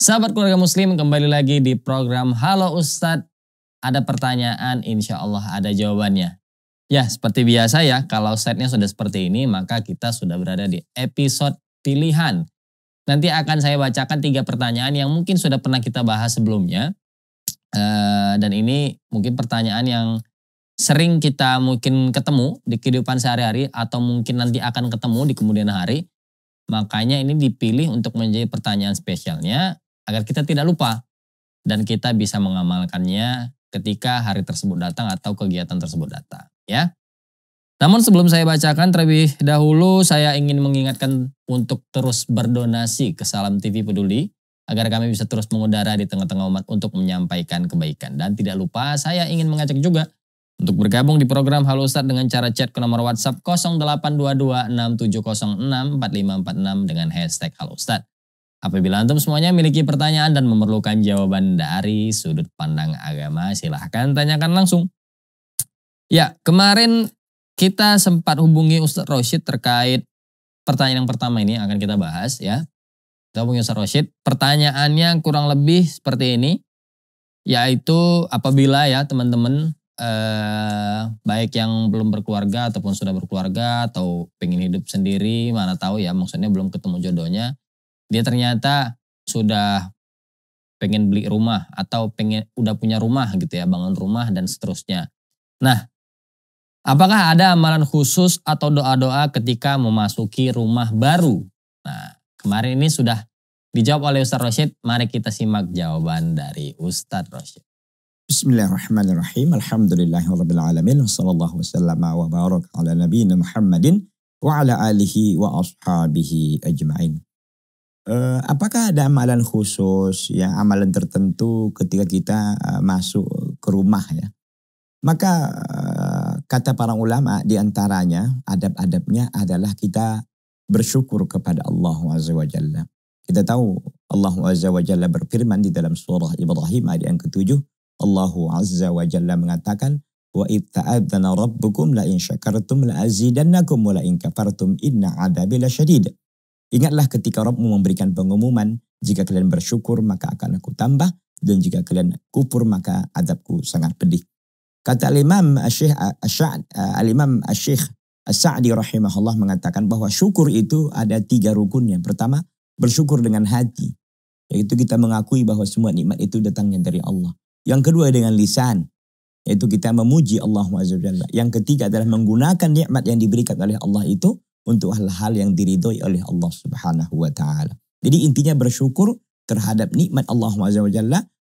Sahabat keluarga muslim kembali lagi di program Halo Ustadz. Ada pertanyaan insya Allah ada jawabannya. Ya seperti biasa ya kalau setnya sudah seperti ini maka kita sudah berada di episode pilihan. Nanti akan saya bacakan tiga pertanyaan yang mungkin sudah pernah kita bahas sebelumnya. Eh, dan ini mungkin pertanyaan yang sering kita mungkin ketemu di kehidupan sehari-hari atau mungkin nanti akan ketemu di kemudian hari. Makanya ini dipilih untuk menjadi pertanyaan spesialnya agar kita tidak lupa dan kita bisa mengamalkannya ketika hari tersebut datang atau kegiatan tersebut datang ya. Namun sebelum saya bacakan terlebih dahulu saya ingin mengingatkan untuk terus berdonasi ke Salam TV Peduli agar kami bisa terus mengudara di tengah-tengah umat untuk menyampaikan kebaikan. Dan tidak lupa saya ingin mengajak juga untuk bergabung di program Halo Ustadz dengan cara chat ke nomor WhatsApp 0822 6706 4546 dengan hashtag Halo Ustadz. Apabila antum semuanya memiliki pertanyaan dan memerlukan jawaban dari sudut pandang agama, silahkan tanyakan langsung. Ya, kemarin kita sempat hubungi Ustaz Roshid terkait pertanyaan yang pertama ini yang akan kita bahas ya. Kita hubungi Ustadz Roshid, pertanyaannya kurang lebih seperti ini, yaitu apabila ya teman-teman eh, baik yang belum berkeluarga ataupun sudah berkeluarga atau pengen hidup sendiri, mana tahu ya maksudnya belum ketemu jodohnya, dia ternyata sudah pengen beli rumah atau pengen udah punya rumah gitu ya, bangun rumah dan seterusnya. Nah, apakah ada amalan khusus atau doa-doa ketika memasuki rumah baru? Nah, kemarin ini sudah dijawab oleh Ustaz Rashid. Mari kita simak jawaban dari Ustadz Rashid. Bismillahirrahmanirrahim. alhamdulillahirobbilalamin Wassalamualaikum wasallam wa barak ala nabi Muhammadin wa ala alihi wa ashabihi ajma'in. Uh, apakah ada amalan khusus ya amalan tertentu ketika kita uh, masuk ke rumah ya? Maka uh, kata para ulama diantaranya adab-adabnya adalah kita bersyukur kepada Allah Azza wa Jalla. Kita tahu Allah Azza wa Jalla berfirman di dalam surah Ibrahim ayat yang ketujuh. Allah Azza wa Jalla mengatakan, Wa itta'adzana rabbukum la in syakartum la azidannakum wa la in kafartum inna adabi la Ingatlah ketika Rabbimu memberikan pengumuman, jika kalian bersyukur maka akan aku tambah, dan jika kalian kupur maka adabku sangat pedih. Kata Al-Imam Asyikh, Al-Imam Asyikh As-Sa'di rahimahullah mengatakan bahwa syukur itu ada tiga rukunnya. Pertama, bersyukur dengan hati. Yaitu kita mengakui bahwa semua nikmat itu datangnya dari Allah. Yang kedua dengan lisan. Yaitu kita memuji Allah Azza Yang ketiga adalah menggunakan nikmat yang diberikan oleh Allah itu untuk hal-hal yang diridhoi oleh Allah Subhanahu wa taala. Jadi intinya bersyukur terhadap nikmat Allah Subhanahu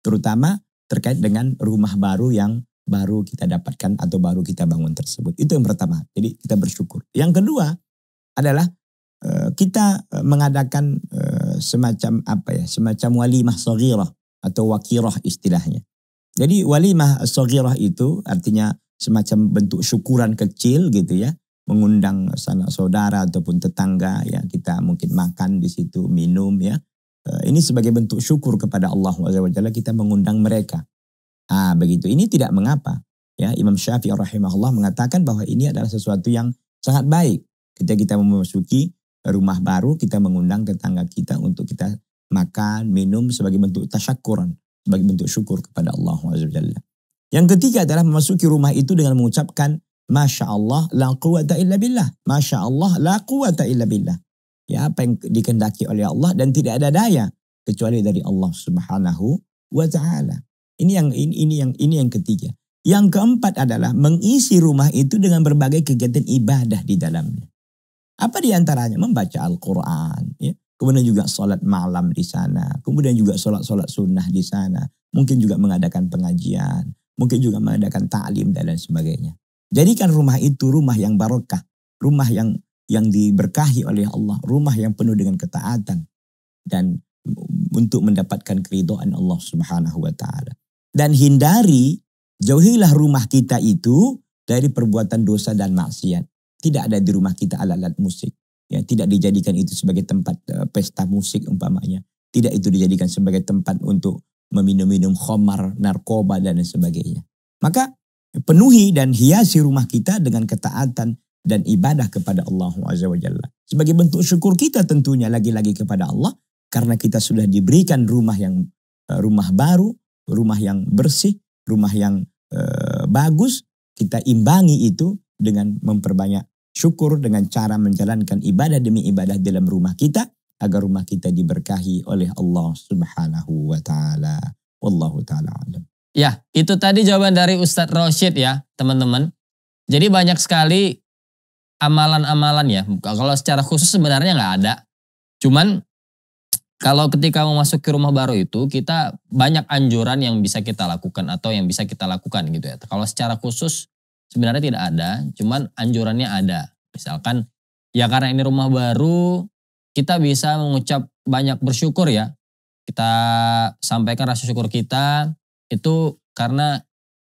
terutama terkait dengan rumah baru yang baru kita dapatkan atau baru kita bangun tersebut. Itu yang pertama. Jadi kita bersyukur. Yang kedua adalah eh, kita eh, mengadakan eh, semacam apa ya, semacam walimah saghirah atau wakirah istilahnya. Jadi walimah saghirah itu artinya semacam bentuk syukuran kecil gitu ya mengundang sanak saudara ataupun tetangga ya kita mungkin makan di situ minum ya eh, ini sebagai bentuk syukur kepada Allah SWT kita mengundang mereka ah begitu ini tidak mengapa ya Imam Syafi'i rahimahullah mengatakan bahwa ini adalah sesuatu yang sangat baik ketika kita memasuki rumah baru kita mengundang tetangga kita untuk kita makan minum sebagai bentuk tasyakuran sebagai bentuk syukur kepada Allah SWT yang ketiga adalah memasuki rumah itu dengan mengucapkan Masya Allah la quwata illa billah. Masya Allah la quwata illa billah. Ya, apa yang dikendaki oleh Allah dan tidak ada daya kecuali dari Allah Subhanahu wa taala. Ini yang ini, ini yang ini yang ketiga. Yang keempat adalah mengisi rumah itu dengan berbagai kegiatan ibadah di dalamnya. Apa di antaranya? Membaca Al-Qur'an, ya. Kemudian juga sholat malam di sana. Kemudian juga sholat-sholat sunnah di sana. Mungkin juga mengadakan pengajian. Mungkin juga mengadakan ta'lim dan lain sebagainya. Jadikan rumah itu rumah yang barokah, rumah yang yang diberkahi oleh Allah, rumah yang penuh dengan ketaatan dan untuk mendapatkan keridhaan Allah Subhanahu wa taala. Dan hindari jauhilah rumah kita itu dari perbuatan dosa dan maksiat. Tidak ada di rumah kita alat-alat musik. Ya, tidak dijadikan itu sebagai tempat uh, pesta musik umpamanya. Tidak itu dijadikan sebagai tempat untuk meminum-minum khamar, narkoba dan sebagainya. Maka penuhi dan hiasi rumah kita dengan ketaatan dan ibadah kepada Allah Azza wa Jalla. Sebagai bentuk syukur kita tentunya lagi-lagi kepada Allah karena kita sudah diberikan rumah yang eh, rumah baru, rumah yang bersih, rumah yang e, bagus, kita imbangi itu dengan memperbanyak syukur dengan cara menjalankan ibadah demi ibadah dalam rumah kita agar rumah kita diberkahi oleh Allah Subhanahu wa taala. Wallahu taala alam. Ya, itu tadi jawaban dari Ustadz Roshid ya, teman-teman. Jadi banyak sekali amalan-amalan ya. Kalau secara khusus sebenarnya nggak ada. Cuman kalau ketika mau masuk ke rumah baru itu kita banyak anjuran yang bisa kita lakukan atau yang bisa kita lakukan gitu ya. Kalau secara khusus sebenarnya tidak ada, cuman anjurannya ada. Misalkan ya karena ini rumah baru kita bisa mengucap banyak bersyukur ya. Kita sampaikan rasa syukur kita, itu karena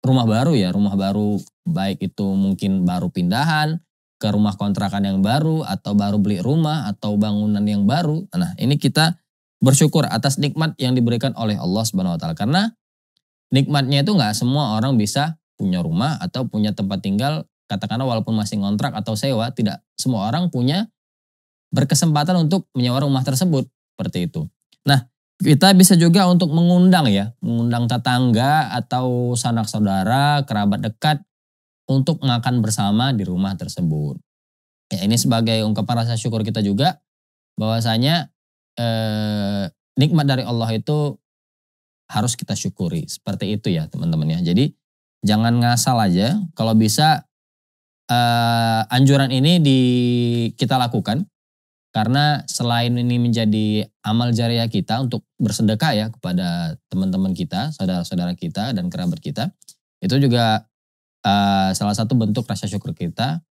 rumah baru ya, rumah baru baik itu mungkin baru pindahan ke rumah kontrakan yang baru atau baru beli rumah atau bangunan yang baru. Nah, ini kita bersyukur atas nikmat yang diberikan oleh Allah Subhanahu wa taala karena nikmatnya itu nggak semua orang bisa punya rumah atau punya tempat tinggal katakanlah walaupun masih ngontrak atau sewa tidak semua orang punya berkesempatan untuk menyewa rumah tersebut seperti itu. Nah, kita bisa juga untuk mengundang ya, mengundang tetangga atau sanak saudara, kerabat dekat untuk makan bersama di rumah tersebut. Ya, ini sebagai ungkapan rasa syukur kita juga bahwasanya eh, nikmat dari Allah itu harus kita syukuri. Seperti itu ya teman-teman ya. Jadi jangan ngasal aja. Kalau bisa eh, anjuran ini di kita lakukan karena selain ini menjadi amal jariah kita untuk bersedekah ya kepada teman-teman kita, saudara-saudara kita dan kerabat kita, itu juga uh, salah satu bentuk rasa syukur kita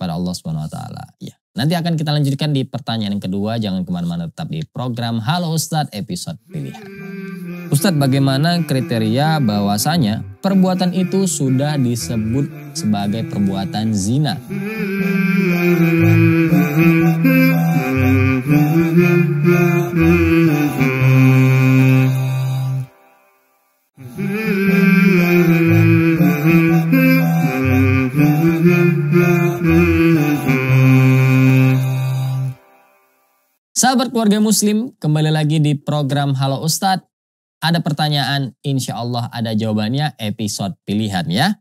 pada Allah Subhanahu wa taala. Ya. Nanti akan kita lanjutkan di pertanyaan yang kedua. Jangan kemana-mana tetap di program Halo Ustadz episode pilihan. Ustadz bagaimana kriteria bahwasanya perbuatan itu sudah disebut sebagai perbuatan zina. Sahabat keluarga muslim, kembali lagi di program Halo Ustadz. Ada pertanyaan, insya Allah ada jawabannya episode pilihan ya.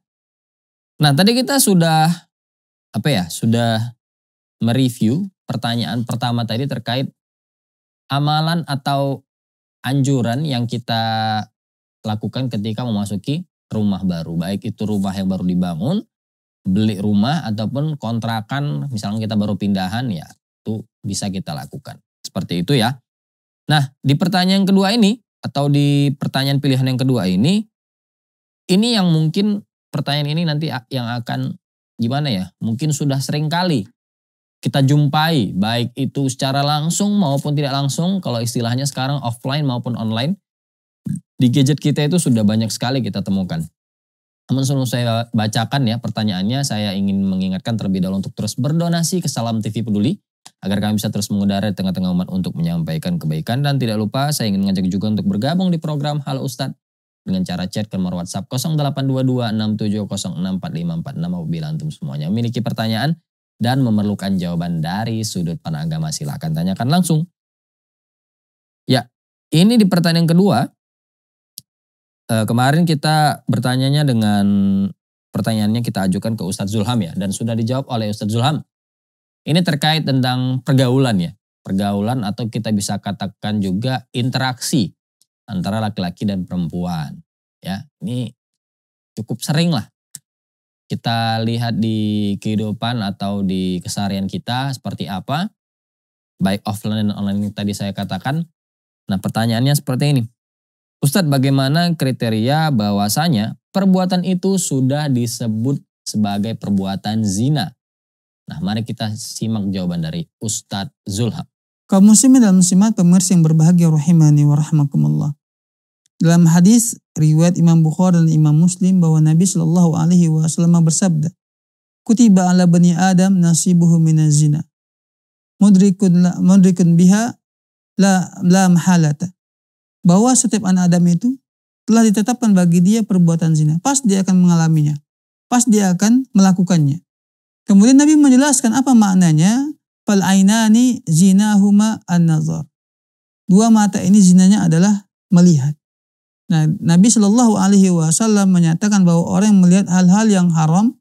Nah, tadi kita sudah apa ya? Sudah mereview pertanyaan pertama tadi terkait amalan atau anjuran yang kita lakukan ketika memasuki rumah baru, baik itu rumah yang baru dibangun, beli rumah ataupun kontrakan, misalnya kita baru pindahan ya, itu bisa kita lakukan. Seperti itu ya. Nah, di pertanyaan kedua ini atau di pertanyaan pilihan yang kedua ini ini yang mungkin pertanyaan ini nanti yang akan gimana ya? Mungkin sudah sering kali kita jumpai baik itu secara langsung maupun tidak langsung kalau istilahnya sekarang offline maupun online di gadget kita itu sudah banyak sekali kita temukan. Namun sebelum saya bacakan ya pertanyaannya saya ingin mengingatkan terlebih dahulu untuk terus berdonasi ke Salam TV Peduli agar kami bisa terus mengudara di tengah-tengah umat untuk menyampaikan kebaikan dan tidak lupa saya ingin mengajak juga untuk bergabung di program Halo Ustadz dengan cara chat ke nomor WhatsApp 082267064546 apabila antum semuanya memiliki pertanyaan dan memerlukan jawaban dari sudut pandang agama silahkan tanyakan langsung. Ya, ini di pertanyaan kedua. E, kemarin kita bertanyanya dengan pertanyaannya kita ajukan ke Ustadz Zulham ya dan sudah dijawab oleh Ustadz Zulham. Ini terkait tentang pergaulan ya, pergaulan atau kita bisa katakan juga interaksi antara laki-laki dan perempuan. Ya, ini cukup sering lah kita lihat di kehidupan atau di keseharian kita seperti apa, baik offline dan online yang tadi saya katakan. Nah pertanyaannya seperti ini, Ustadz bagaimana kriteria bahwasanya perbuatan itu sudah disebut sebagai perbuatan zina? Nah mari kita simak jawaban dari Ustadz Zulham. Kaum muslimin dan muslimat pemirsa yang berbahagia rahimani wa rahmakumullah. Dalam hadis riwayat Imam Bukhari dan Imam Muslim bahwa Nabi Shallallahu alaihi wasallam bersabda, "Kutiba ala bani Adam nasibuhu minaz zina." Mudrikun la, mudrikun biha la la mahalata. Bahwa setiap anak Adam itu telah ditetapkan bagi dia perbuatan zina. Pas dia akan mengalaminya. Pas dia akan melakukannya. Kemudian Nabi menjelaskan apa maknanya fal ainani zinahuma an-nazar. Dua mata ini zinanya adalah melihat. Nah, Nabi Shallallahu Alaihi Wasallam menyatakan bahwa orang yang melihat hal-hal yang haram,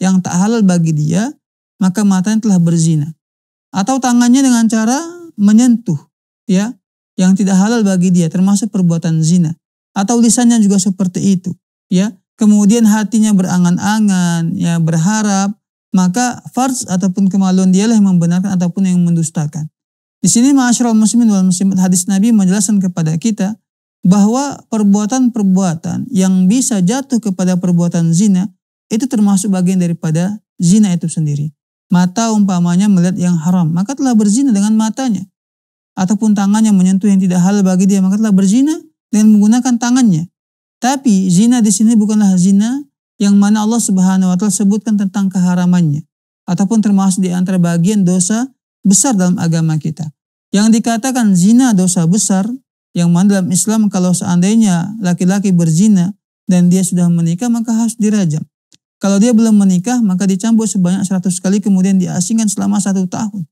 yang tak halal bagi dia, maka matanya telah berzina. Atau tangannya dengan cara menyentuh, ya, yang tidak halal bagi dia, termasuk perbuatan zina. Atau lisannya juga seperti itu, ya. Kemudian hatinya berangan-angan, ya berharap maka farz ataupun kemaluan dialah yang membenarkan ataupun yang mendustakan. Di sini ma'asyiral muslimin wal muslimat hadis Nabi menjelaskan kepada kita bahwa perbuatan-perbuatan yang bisa jatuh kepada perbuatan zina itu termasuk bagian daripada zina itu sendiri. Mata umpamanya melihat yang haram, maka telah berzina dengan matanya. Ataupun tangannya menyentuh yang tidak halal bagi dia, maka telah berzina dengan menggunakan tangannya. Tapi zina di sini bukanlah zina yang mana Allah Subhanahu wa taala sebutkan tentang keharamannya ataupun termasuk di antara bagian dosa besar dalam agama kita. Yang dikatakan zina dosa besar yang mana dalam Islam kalau seandainya laki-laki berzina dan dia sudah menikah maka harus dirajam. Kalau dia belum menikah maka dicambuk sebanyak 100 kali kemudian diasingkan selama satu tahun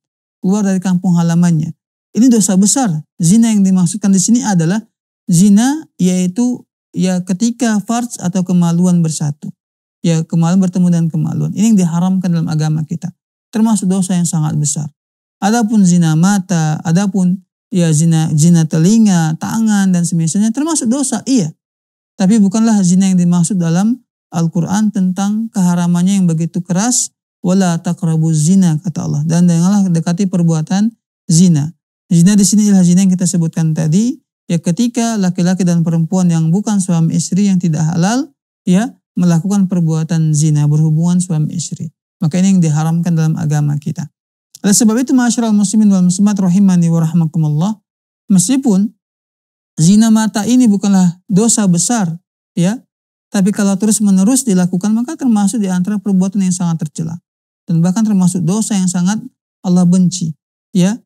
keluar dari kampung halamannya. Ini dosa besar. Zina yang dimaksudkan di sini adalah zina yaitu ya ketika farz atau kemaluan bersatu. Ya kemaluan bertemu dengan kemaluan. Ini yang diharamkan dalam agama kita. Termasuk dosa yang sangat besar. Adapun zina mata, adapun ya zina zina telinga, tangan dan semisalnya termasuk dosa. Iya. Tapi bukanlah zina yang dimaksud dalam Al-Qur'an tentang keharamannya yang begitu keras wala zina kata Allah dan janganlah dekati perbuatan zina. Zina di sini adalah zina yang kita sebutkan tadi ya ketika laki-laki dan perempuan yang bukan suami istri yang tidak halal ya melakukan perbuatan zina berhubungan suami istri. Maka ini yang diharamkan dalam agama kita. Oleh sebab itu masyarakat muslimin wal muslimat rahimani wa rahmakumullah meskipun zina mata ini bukanlah dosa besar ya tapi kalau terus-menerus dilakukan maka termasuk di antara perbuatan yang sangat tercela dan bahkan termasuk dosa yang sangat Allah benci. Ya,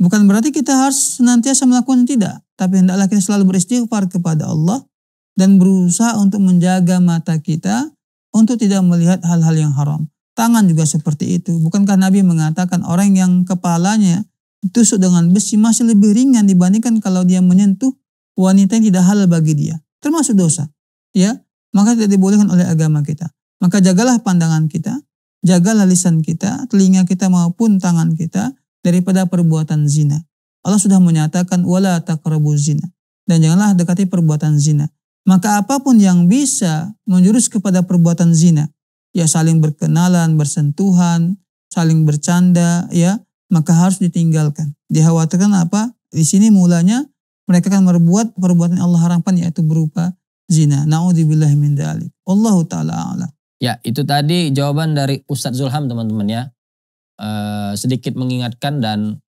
bukan berarti kita harus senantiasa melakukan tidak. Tapi hendaklah kita selalu beristighfar kepada Allah dan berusaha untuk menjaga mata kita untuk tidak melihat hal-hal yang haram. Tangan juga seperti itu. Bukankah Nabi mengatakan orang yang kepalanya ditusuk dengan besi masih lebih ringan dibandingkan kalau dia menyentuh wanita yang tidak halal bagi dia. Termasuk dosa. Ya, maka tidak dibolehkan oleh agama kita. Maka jagalah pandangan kita, jagalah lisan kita, telinga kita maupun tangan kita daripada perbuatan zina. Allah sudah menyatakan wala taqrabu zina dan janganlah dekati perbuatan zina. Maka apapun yang bisa menjurus kepada perbuatan zina, ya saling berkenalan, bersentuhan, saling bercanda, ya maka harus ditinggalkan. Dikhawatirkan apa? Di sini mulanya mereka akan berbuat perbuatan Allah harapkan yaitu berupa zina. Nauzubillahi min dzalik. Allahu taala a'lam. Ya, itu tadi jawaban dari Ustadz Zulham teman-teman ya. E, sedikit mengingatkan dan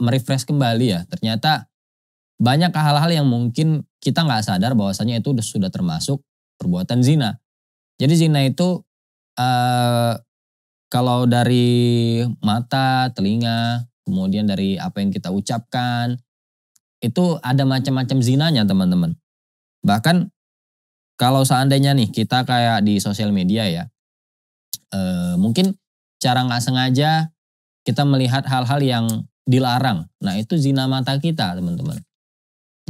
merefresh kembali ya. Ternyata banyak hal-hal yang mungkin kita nggak sadar bahwasanya itu sudah termasuk perbuatan zina. Jadi zina itu uh, kalau dari mata, telinga, kemudian dari apa yang kita ucapkan itu ada macam-macam zinanya teman-teman. Bahkan kalau seandainya nih kita kayak di sosial media ya, uh, mungkin cara nggak sengaja kita melihat hal-hal yang dilarang. Nah itu zina mata kita teman-teman.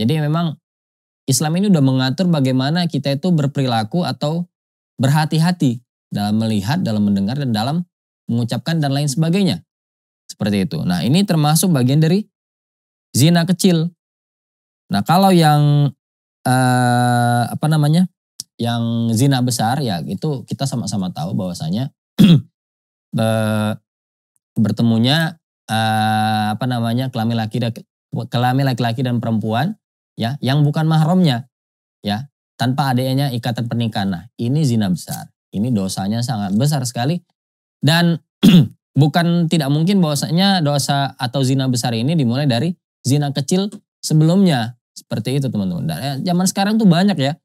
Jadi memang Islam ini sudah mengatur bagaimana kita itu berperilaku atau berhati-hati dalam melihat, dalam mendengar, dan dalam mengucapkan dan lain sebagainya. Seperti itu. Nah ini termasuk bagian dari zina kecil. Nah kalau yang eh, apa namanya yang zina besar ya itu kita sama-sama tahu bahwasanya eh, bertemunya uh, apa namanya kelamin laki kelamin laki-laki dan perempuan ya yang bukan mahramnya ya tanpa adanya ikatan pernikahan. Nah, ini zina besar. Ini dosanya sangat besar sekali dan bukan tidak mungkin bahwasanya dosa atau zina besar ini dimulai dari zina kecil sebelumnya seperti itu teman-teman. Dan ya, zaman sekarang tuh banyak ya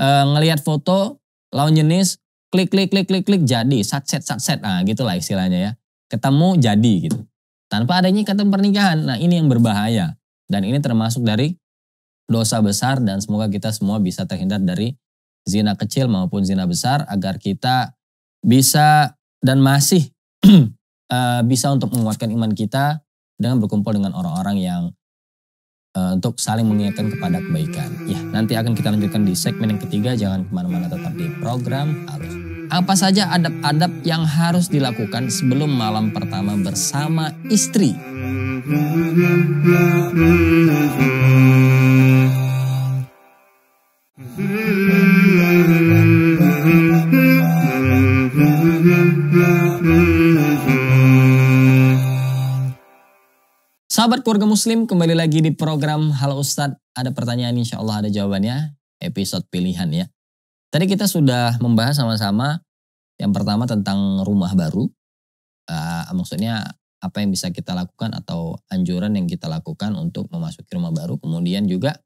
e, ngelihat foto lawan jenis klik klik klik klik klik jadi sat set sat set nah gitulah istilahnya ya ketemu jadi gitu tanpa adanya ikatan pernikahan. Nah, ini yang berbahaya dan ini termasuk dari dosa besar dan semoga kita semua bisa terhindar dari zina kecil maupun zina besar agar kita bisa dan masih eh, bisa untuk menguatkan iman kita dengan berkumpul dengan orang-orang yang eh, untuk saling mengingatkan kepada kebaikan. Ya, nanti akan kita lanjutkan di segmen yang ketiga. Jangan kemana-mana, tetap di program Alus apa saja adab-adab yang harus dilakukan sebelum malam pertama bersama istri. Sahabat keluarga muslim kembali lagi di program Halo Ustadz. Ada pertanyaan insya Allah ada jawabannya. Episode pilihan ya. Tadi kita sudah membahas sama-sama yang pertama tentang rumah baru. Uh, maksudnya apa yang bisa kita lakukan atau anjuran yang kita lakukan untuk memasuki rumah baru. Kemudian juga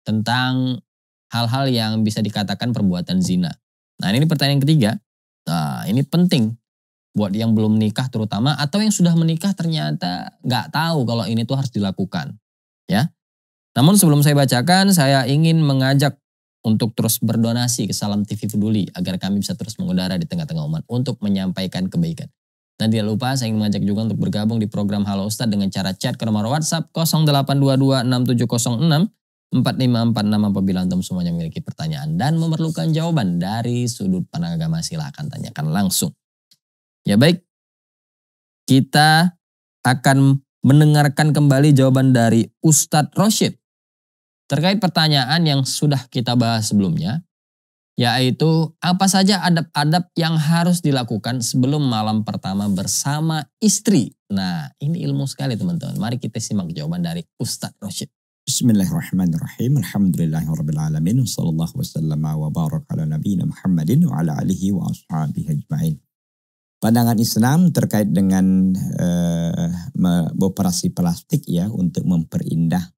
tentang hal-hal yang bisa dikatakan perbuatan zina. Nah ini pertanyaan ketiga. Nah ini penting buat yang belum nikah terutama atau yang sudah menikah ternyata nggak tahu kalau ini tuh harus dilakukan. Ya. Namun sebelum saya bacakan, saya ingin mengajak untuk terus berdonasi ke Salam TV Peduli agar kami bisa terus mengudara di tengah-tengah umat untuk menyampaikan kebaikan. Dan tidak lupa saya ingin mengajak juga untuk bergabung di program Halo Ustadz dengan cara chat ke nomor WhatsApp 0822 6706 4546 apabila antum semuanya memiliki pertanyaan dan memerlukan jawaban dari sudut pandang agama silahkan tanyakan langsung. Ya baik, kita akan mendengarkan kembali jawaban dari Ustadz Roshid Terkait pertanyaan yang sudah kita bahas sebelumnya, yaitu apa saja adab-adab yang harus dilakukan sebelum malam pertama bersama istri. Nah, ini ilmu sekali teman-teman. Mari kita simak jawaban dari Ustadz Rashid. Bismillahirrahmanirrahim. Alhamdulillahirrabbilalamin. Wassalallahu wasallam wa barak ala Muhammadin wa ala alihi wa ashabihi ajma'in. Pandangan Islam terkait dengan uh, eh, operasi plastik ya untuk memperindah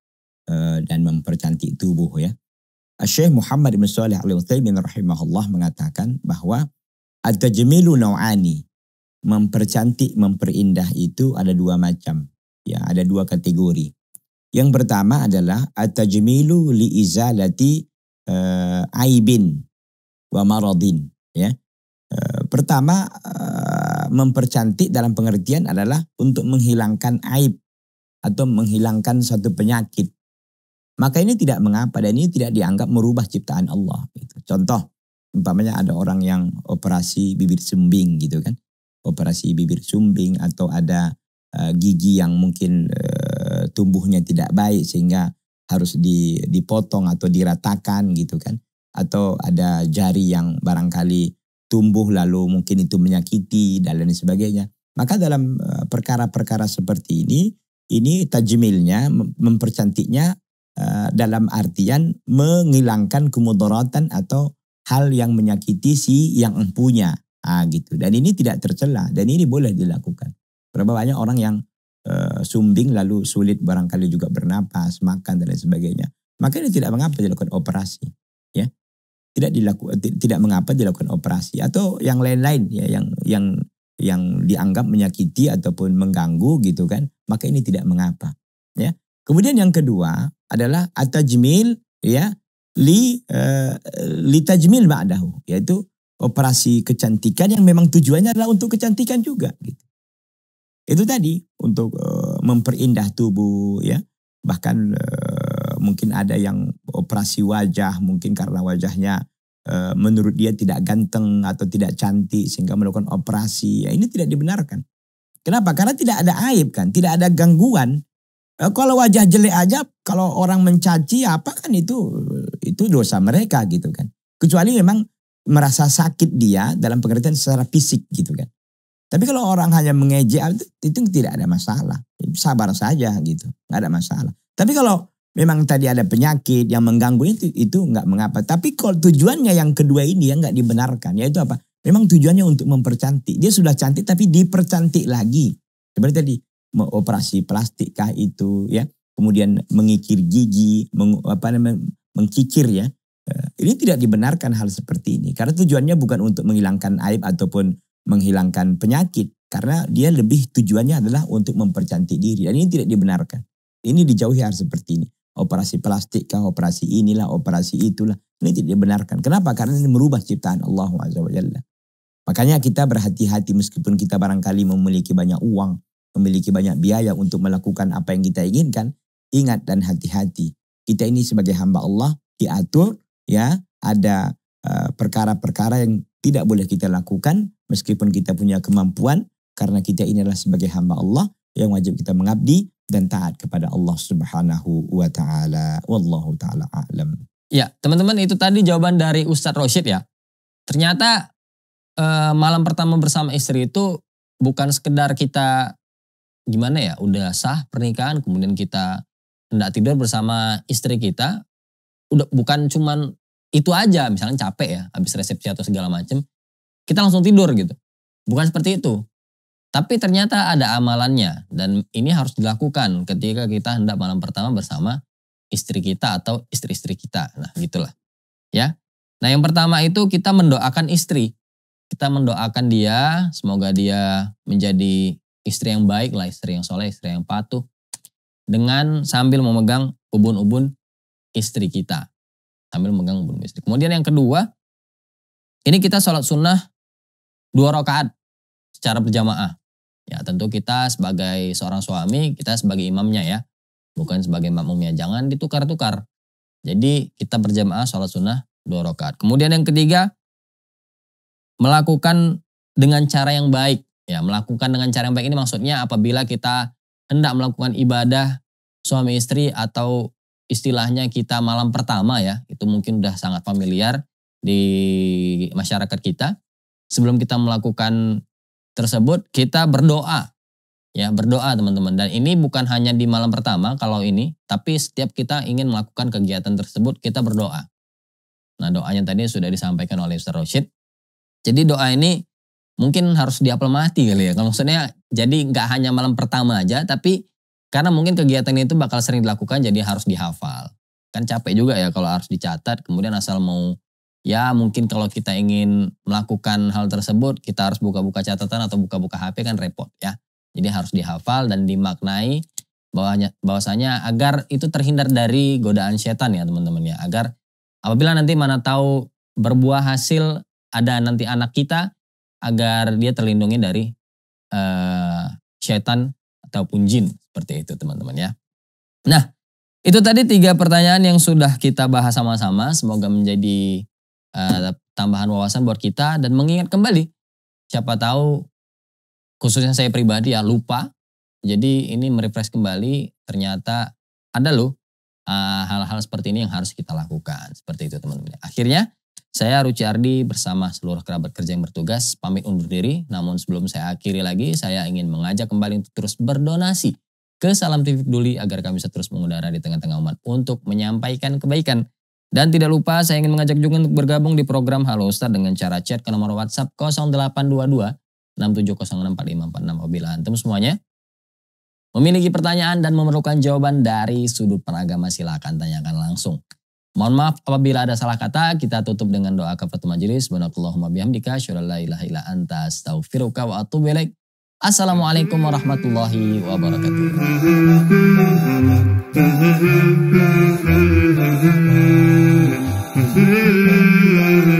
Eh, dan mempercantik tubuh ya. Syekh Muhammad bin Saleh Al Utsaimin rahimahullah mengatakan bahwa at-tajmilu naw'ani. Mempercantik, memperindah itu ada dua macam. Ya, ada dua kategori. Yang pertama adalah at-tajmilu li izalati uh, aibin wa maradin, ya. Uh, pertama uh, mempercantik dalam pengertian adalah untuk menghilangkan aib atau menghilangkan suatu penyakit maka ini tidak mengapa dan ini tidak dianggap merubah ciptaan Allah. Gitu. Contoh, umpamanya ada orang yang operasi bibir sumbing gitu kan. Operasi bibir sumbing atau ada uh, gigi yang mungkin uh, tumbuhnya tidak baik sehingga harus dipotong atau diratakan gitu kan. Atau ada jari yang barangkali tumbuh lalu mungkin itu menyakiti dan lain sebagainya. Maka dalam eh, perkara-perkara seperti ini, ini tajmilnya, mempercantiknya Eh, dalam artian menghilangkan kemudaratan atau hal yang menyakiti si yang empunya ah gitu dan ini tidak tercela dan ini boleh dilakukan berapa banyak orang yang e, sumbing lalu sulit barangkali juga bernapas makan dan lain sebagainya maka ini tidak mengapa dilakukan operasi ya tidak dilakukan tidak mengapa dilakukan operasi atau yang lain-lain ya yang yang yang dianggap menyakiti ataupun mengganggu gitu kan maka ini tidak mengapa ya Kemudian yang kedua adalah atajmil ya li uh, eh, li tajmil ba'dahu yaitu operasi kecantikan yang memang tujuannya adalah untuk kecantikan juga gitu. Itu tadi untuk uh, memperindah tubuh ya. Bahkan uh, mungkin ada yang operasi wajah mungkin karena wajahnya uh, menurut dia tidak ganteng atau tidak cantik sehingga melakukan operasi. Ya ini tidak dibenarkan. Kenapa? Karena tidak ada aib kan, tidak ada gangguan Eh, kalau wajah jelek aja, kalau orang mencaci apa kan itu itu dosa mereka gitu kan. Kecuali memang merasa sakit dia dalam pengertian secara fisik gitu kan. Tapi kalau orang hanya mengejek itu, itu tidak ada masalah. Sabar saja gitu, nggak ada masalah. Tapi kalau memang tadi ada penyakit yang mengganggu itu itu nggak mengapa. Tapi kalau tujuannya yang kedua ini yang nggak dibenarkan yaitu apa? Memang tujuannya untuk mempercantik. Dia sudah cantik tapi dipercantik lagi. Seperti tadi operasi plastik kah itu ya kemudian mengikir gigi meng, apa namanya mengkikir ya eh, ini tidak dibenarkan hal seperti ini karena tujuannya bukan untuk menghilangkan aib ataupun menghilangkan penyakit karena dia lebih tujuannya adalah untuk mempercantik diri dan ini tidak dibenarkan ini dijauhi hal seperti ini operasi plastik kah operasi inilah operasi itulah ini tidak dibenarkan kenapa karena ini merubah ciptaan Allah Azza wa makanya kita berhati-hati meskipun kita barangkali memiliki banyak uang memiliki banyak biaya untuk melakukan apa yang kita inginkan, ingat dan hati-hati. Kita ini sebagai hamba Allah diatur ya, ada eh, perkara-perkara uh, yang tidak boleh kita lakukan meskipun kita punya kemampuan karena kita ini adalah sebagai hamba Allah yang wajib kita mengabdi dan taat kepada Allah Subhanahu wa taala. Wallahu taala alam. Ya, teman-teman itu tadi jawaban dari Ustadz Roshid ya. Ternyata uh, malam pertama bersama istri itu bukan sekedar kita gimana ya udah sah pernikahan kemudian kita hendak tidur bersama istri kita udah bukan cuman itu aja misalnya capek ya habis resepsi atau segala macem kita langsung tidur gitu bukan seperti itu tapi ternyata ada amalannya dan ini harus dilakukan ketika kita hendak malam pertama bersama istri kita atau istri-istri kita nah gitulah ya nah yang pertama itu kita mendoakan istri kita mendoakan dia semoga dia menjadi istri yang baik lah, istri yang soleh, istri yang patuh. Dengan sambil memegang ubun-ubun istri kita. Sambil memegang ubun istri. Kemudian yang kedua, ini kita sholat sunnah dua rakaat secara berjamaah. Ya tentu kita sebagai seorang suami, kita sebagai imamnya ya. Bukan sebagai makmumnya. Jangan ditukar-tukar. Jadi kita berjamaah sholat sunnah dua rakaat. Kemudian yang ketiga, melakukan dengan cara yang baik. Ya, melakukan dengan cara yang baik ini maksudnya apabila kita hendak melakukan ibadah suami istri atau istilahnya kita malam pertama ya, itu mungkin sudah sangat familiar di masyarakat kita. Sebelum kita melakukan tersebut, kita berdoa. Ya, berdoa teman-teman. Dan ini bukan hanya di malam pertama kalau ini, tapi setiap kita ingin melakukan kegiatan tersebut, kita berdoa. Nah, doanya tadi sudah disampaikan oleh Ustaz Rashid. Jadi doa ini mungkin harus diaplomati kali ya. Kalau maksudnya jadi nggak hanya malam pertama aja, tapi karena mungkin kegiatan itu bakal sering dilakukan, jadi harus dihafal. Kan capek juga ya kalau harus dicatat, kemudian asal mau ya mungkin kalau kita ingin melakukan hal tersebut, kita harus buka-buka catatan atau buka-buka HP kan repot ya. Jadi harus dihafal dan dimaknai bahwasanya agar itu terhindar dari godaan setan ya teman-teman ya. Agar apabila nanti mana tahu berbuah hasil ada nanti anak kita, agar dia terlindungi dari uh, syaitan ataupun jin seperti itu teman-teman ya. Nah itu tadi tiga pertanyaan yang sudah kita bahas sama-sama semoga menjadi uh, tambahan wawasan buat kita dan mengingat kembali siapa tahu khususnya saya pribadi ya lupa jadi ini merefresh kembali ternyata ada loh eh, hal-hal uh, seperti ini yang harus kita lakukan seperti itu teman-teman akhirnya saya Ruci Ardi bersama seluruh kerabat kerja yang bertugas pamit undur diri. Namun sebelum saya akhiri lagi, saya ingin mengajak kembali untuk terus berdonasi ke Salam TV Peduli agar kami bisa terus mengudara di tengah-tengah umat untuk menyampaikan kebaikan. Dan tidak lupa saya ingin mengajak juga untuk bergabung di program Halo Ustaz dengan cara chat ke nomor WhatsApp 0822 67064546 apabila antum semuanya memiliki pertanyaan dan memerlukan jawaban dari sudut peragama silakan tanyakan langsung. Mohon maaf apabila ada salah kata, kita tutup dengan doa kafatul majelis. Subhanakallahumma bihamdika, syura la ilaha illa anta, astaghfiruka wa atubu ilaik. Assalamualaikum warahmatullahi wabarakatuh.